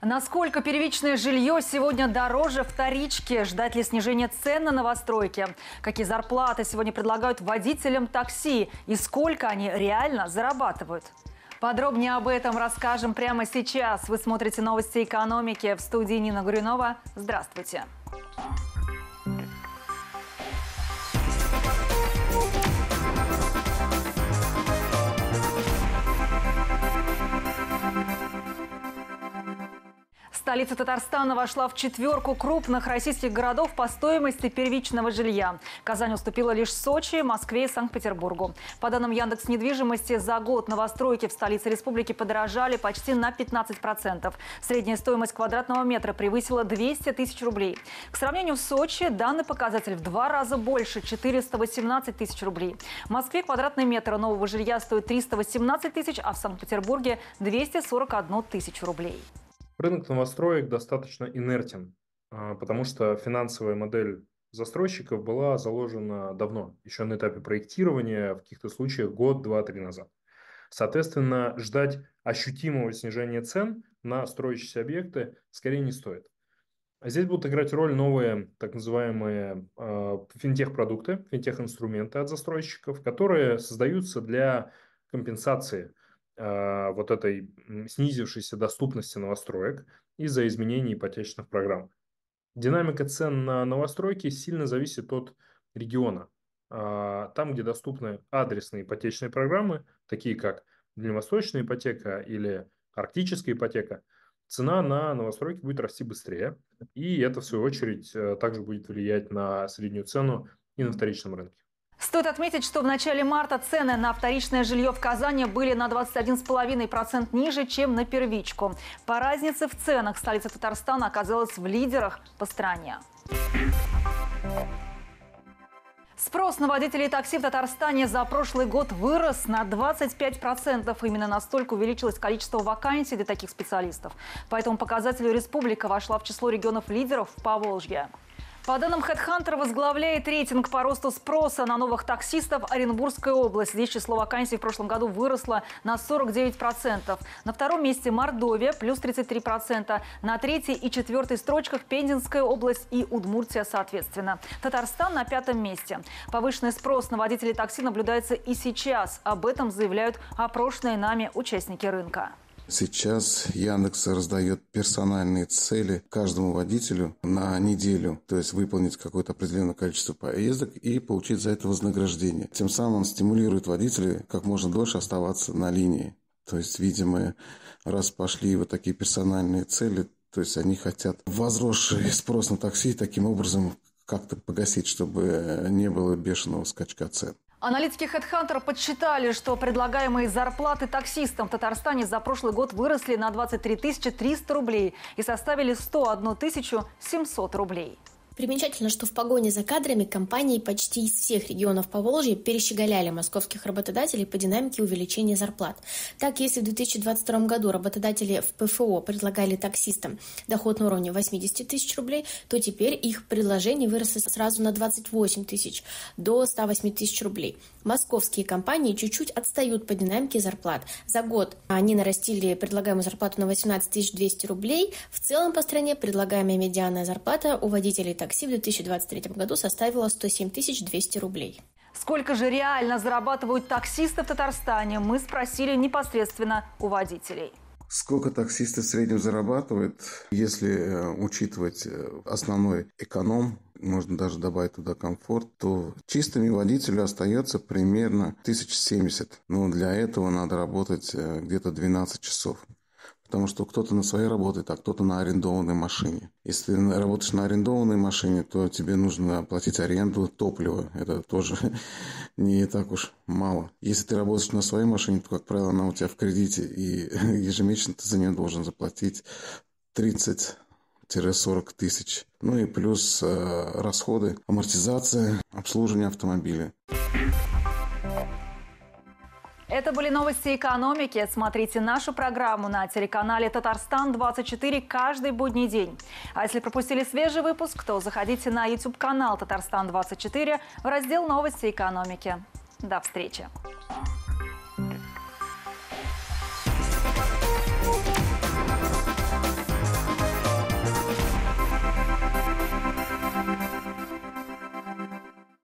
Насколько первичное жилье сегодня дороже вторички? Ждать ли снижения цен на новостройки? Какие зарплаты сегодня предлагают водителям такси? И сколько они реально зарабатывают? Подробнее об этом расскажем прямо сейчас. Вы смотрите новости экономики в студии Нина Гуринова. Здравствуйте. Столица Татарстана вошла в четверку крупных российских городов по стоимости первичного жилья. Казань уступила лишь Сочи, Москве и Санкт-Петербургу. По данным Яндекс недвижимости, за год новостройки в столице республики подорожали почти на 15%. Средняя стоимость квадратного метра превысила 200 тысяч рублей. К сравнению с Сочи данный показатель в два раза больше – 418 тысяч рублей. В Москве квадратный метр нового жилья стоит 318 тысяч, а в Санкт-Петербурге – 241 тысячу рублей. Рынок новостроек достаточно инертен, а, потому что финансовая модель застройщиков была заложена давно, еще на этапе проектирования, в каких-то случаях год, два, три назад. Соответственно, ждать ощутимого снижения цен на строящиеся объекты скорее не стоит. Здесь будут играть роль новые так называемые э, финтех-продукты, финтех-инструменты от застройщиков, которые создаются для компенсации – а, вот этой снизившейся доступности новостроек из-за изменений ипотечных программ. Динамика цен на новостройки сильно зависит от региона. А, там, где доступны адресные ипотечные программы, такие как дальневосточная ипотека или арктическая ипотека, цена на новостройки будет расти быстрее, и это, в свою очередь, э, также будет влиять на среднюю цену и на вторичном рынке. Стоит отметить, что в начале марта цены на вторичное жилье в Казани были на 21,5% ниже, чем на первичку. По разнице в ценах столица Татарстана оказалась в лидерах по стране. Спрос на водителей такси в Татарстане за прошлый год вырос на 25%. Именно настолько увеличилось количество вакансий для таких специалистов. По этому показателю республика вошла в число регионов-лидеров по Волжье. По данным HeadHunter, возглавляет рейтинг по росту спроса на новых таксистов Оренбургская область. Здесь число вакансий в прошлом году выросло на 49%. На втором месте Мордовия – плюс 33%. На третьей и четвертой строчках Пензенская область и Удмуртия соответственно. Татарстан на пятом месте. Повышенный спрос на водителей такси наблюдается и сейчас. Об этом заявляют опрошенные нами участники рынка. Сейчас Яндекс раздает персональные цели каждому водителю на неделю, то есть выполнить какое-то определенное количество поездок и получить за это вознаграждение. Тем самым он стимулирует водителей как можно дольше оставаться на линии. То есть, видимо, раз пошли вот такие персональные цели, то есть они хотят возросший спрос на такси таким образом как-то погасить, чтобы не было бешеного скачка цен. Аналитики HeadHunter подсчитали, что предлагаемые зарплаты таксистам в Татарстане за прошлый год выросли на 23 300 рублей и составили 101 700 рублей. Примечательно, что в погоне за кадрами компании почти из всех регионов Поволжья перещеголяли московских работодателей по динамике увеличения зарплат. Так, если в 2022 году работодатели в ПФО предлагали таксистам доход на уровне 80 тысяч рублей, то теперь их предложение выросло сразу на 28 тысяч до 108 тысяч рублей. Московские компании чуть-чуть отстают по динамике зарплат. За год они нарастили предлагаемую зарплату на 18 200 рублей. В целом по стране предлагаемая медианная зарплата у водителей такси такси в 2023 году составила 107 200 рублей. Сколько же реально зарабатывают таксисты в Татарстане, мы спросили непосредственно у водителей. Сколько таксисты в среднем зарабатывают, если э, учитывать э, основной эконом, можно даже добавить туда комфорт, то чистыми водителю остается примерно 1070. Но для этого надо работать э, где-то 12 часов. Потому что кто-то на своей работает, а кто-то на арендованной машине. Если ты работаешь на арендованной машине, то тебе нужно платить аренду, топливо. Это тоже не так уж мало. Если ты работаешь на своей машине, то, как правило, она у тебя в кредите, и ежемесячно ты за нее должен заплатить 30 40 тысяч. Ну и плюс э, расходы, амортизация, обслуживание автомобиля. Это были новости экономики. Смотрите нашу программу на телеканале «Татарстан-24» каждый будний день. А если пропустили свежий выпуск, то заходите на YouTube-канал «Татарстан-24» в раздел «Новости экономики». До встречи!